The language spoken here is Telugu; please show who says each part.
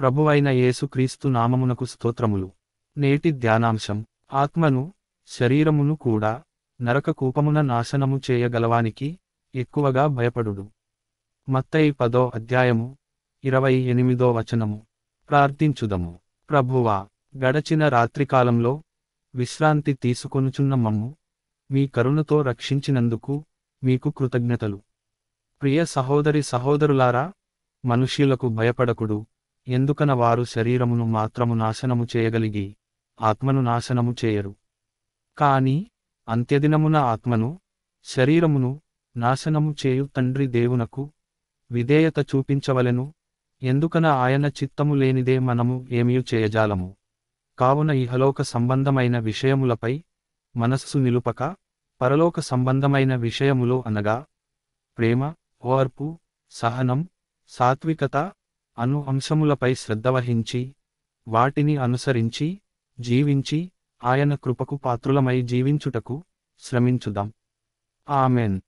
Speaker 1: ప్రభువైన యేసుక్రీస్తు నామమునకు స్తోత్రములు నేటి ధ్యానాంశం ఆత్మను శరీరమును కూడా నరక కూపమున నాశనము చేయగలవానికి ఎక్కువగా భయపడుడు మత్తయి పదో అధ్యాయము ఇరవై ఎనిమిదో వచనము ప్రార్థించుదము ప్రభువా గడచిన రాత్రికాలంలో విశ్రాంతి తీసుకొనుచున్న మమ్ము మీ కరుణతో రక్షించినందుకు మీకు కృతజ్ఞతలు ప్రియ సహోదరి సహోదరులారా మనుష్యులకు భయపడకుడు ఎందుకన వారు శరీరమును మాత్రము నాశనము చేయగలిగి ఆత్మను నాశనము చేయరు కాని అంత్యదినమున ఆత్మను శరీరమును నాశనము చేయు తండ్రి దేవునకు విధేయత చూపించవలెను ఎందుకన ఆయన చిత్తము లేనిదే మనము ఏమీ చేయజాలము కావున ఇహలోక సంబంధమైన విషయములపై మనస్సు నిలుపక పరలోక సంబంధమైన విషయములో అనగా ప్రేమ ఓర్పు సహనం సాత్వికత అను అంశములపై శ్రద్ధ వహించి వాటిని అనుసరించి జీవించి ఆయన కృపకు పాత్రులమై జీవించుటకు శ్రమించుదాం ఆమెన్